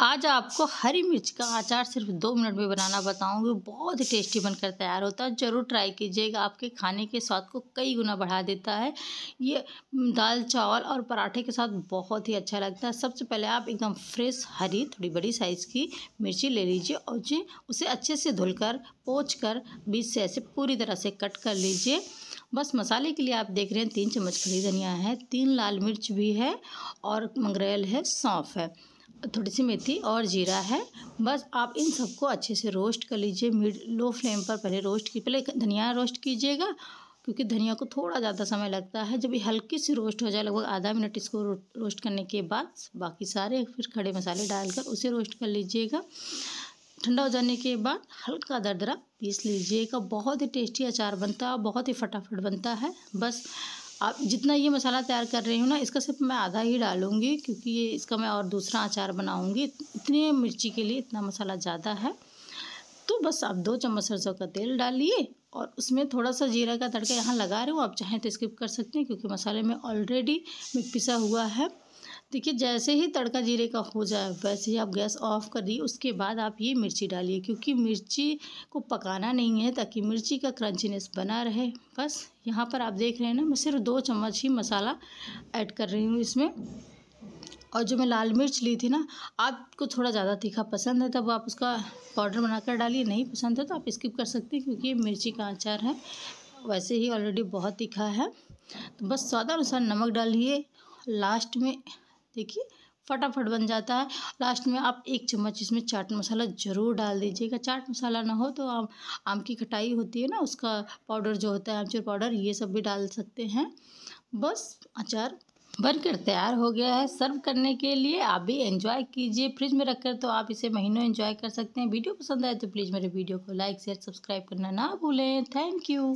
आज आपको हरी मिर्च का अचार सिर्फ दो मिनट में बनाना बताऊंगी बहुत ही टेस्टी बनकर तैयार होता है ज़रूर ट्राई कीजिएगा आपके खाने के स्वाद को कई गुना बढ़ा देता है ये दाल चावल और पराठे के साथ बहुत ही अच्छा लगता है सबसे पहले आप एकदम फ्रेश हरी थोड़ी बड़ी साइज़ की मिर्ची ले लीजिए और जी उसे अच्छे से धुलकर पोच कर बीच से ऐसे पूरी तरह से कट कर लीजिए बस मसाले के लिए आप देख रहे हैं तीन चम्मच खड़ी धनिया है तीन लाल मिर्च भी है और मंगरेल है सौंफ है थोड़ी सी मेथी और जीरा है बस आप इन सबको अच्छे से रोस्ट कर लीजिए मिड लो फ्लेम पर पहले रोस्ट की पहले धनिया रोस्ट कीजिएगा क्योंकि धनिया को थोड़ा ज़्यादा समय लगता है जब ये हल्की सी रोस्ट हो जाए लगभग आधा मिनट इसको रोस्ट करने के बाद बाकी सारे फिर खड़े मसाले डालकर उसे रोस्ट कर लीजिएगा ठंडा हो जाने के बाद हल्का दरदरा पीस लीजिएगा बहुत ही टेस्टी अचार बनता है बहुत ही फटाफट बनता है बस आप जितना ये मसाला तैयार कर रही हूँ ना इसका सिर्फ मैं आधा ही डालूँगी क्योंकि ये इसका मैं और दूसरा अचार बनाऊँगी इतने मिर्ची के लिए इतना मसाला ज़्यादा है तो बस आप दो चम्मच सरसों का तेल डालिए और उसमें थोड़ा सा जीरा का तड़का यहाँ लगा रहे हो आप चाहें तो स्किप कर सकते हैं क्योंकि मसाले में ऑलरेडी पिसा हुआ है देखिए जैसे ही तड़का जीरे का हो जाए वैसे ही आप गैस ऑफ कर दिए उसके बाद आप ये मिर्ची डालिए क्योंकि मिर्ची को पकाना नहीं है ताकि मिर्ची का क्रंचीनेस बना रहे बस यहाँ पर आप देख रहे हैं ना मैं सिर्फ दो चम्मच ही मसाला ऐड कर रही हूँ इसमें और जो मैं लाल मिर्च ली थी ना आपको थोड़ा ज़्यादा तीखा पसंद है तब आप उसका पाउडर बनाकर डालिए नहीं पसंद है तो आप स्किप कर सकते हैं क्योंकि ये मिर्ची का अचार है वैसे ही ऑलरेडी बहुत तीखा है तो बस स्वादानुसार नमक डालिए लास्ट में देखिए फटाफट बन जाता है लास्ट में आप एक चम्मच इसमें चाट मसाला ज़रूर डाल दीजिएगा चाट मसाला ना हो तो आम आम की खटाई होती है ना उसका पाउडर जो होता है आमचूर पाउडर ये सब भी डाल सकते हैं बस अचार बनकर तैयार हो गया है सर्व करने के लिए आप भी एंजॉय कीजिए फ्रिज में रखकर तो आप इसे महीनों एंजॉय कर सकते हैं वीडियो पसंद आए तो प्लीज़ मेरे वीडियो को लाइक शेयर सब्सक्राइब करना ना भूलें थैंक यू